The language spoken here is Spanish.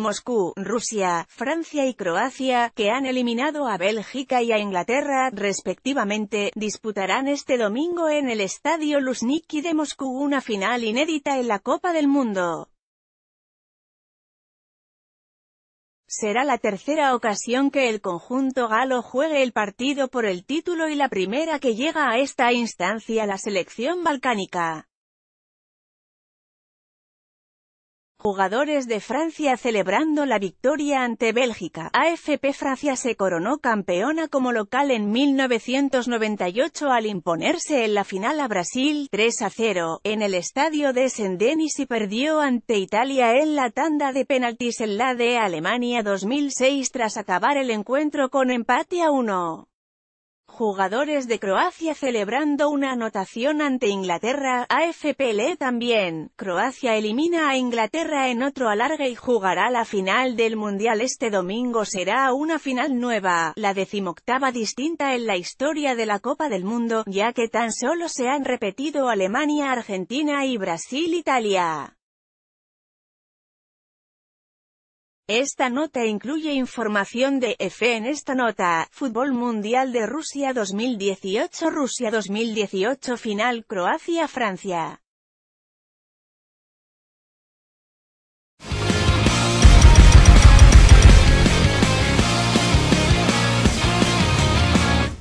Moscú, Rusia, Francia y Croacia, que han eliminado a Bélgica y a Inglaterra, respectivamente, disputarán este domingo en el Estadio Luzhniki de Moscú una final inédita en la Copa del Mundo. Será la tercera ocasión que el conjunto galo juegue el partido por el título y la primera que llega a esta instancia la selección balcánica. Jugadores de Francia celebrando la victoria ante Bélgica. AFP Francia se coronó campeona como local en 1998 al imponerse en la final a Brasil 3 a 0 en el estadio de Saint-Denis y perdió ante Italia en la tanda de penaltis en la de Alemania 2006 tras acabar el encuentro con empate a 1 jugadores de Croacia celebrando una anotación ante Inglaterra, AFPL también, Croacia elimina a Inglaterra en otro alargue y jugará la final del Mundial este domingo será una final nueva, la decimoctava distinta en la historia de la Copa del Mundo, ya que tan solo se han repetido Alemania, Argentina y Brasil-Italia. Esta nota incluye información de F en esta nota, Fútbol Mundial de Rusia 2018 Rusia 2018 Final Croacia-Francia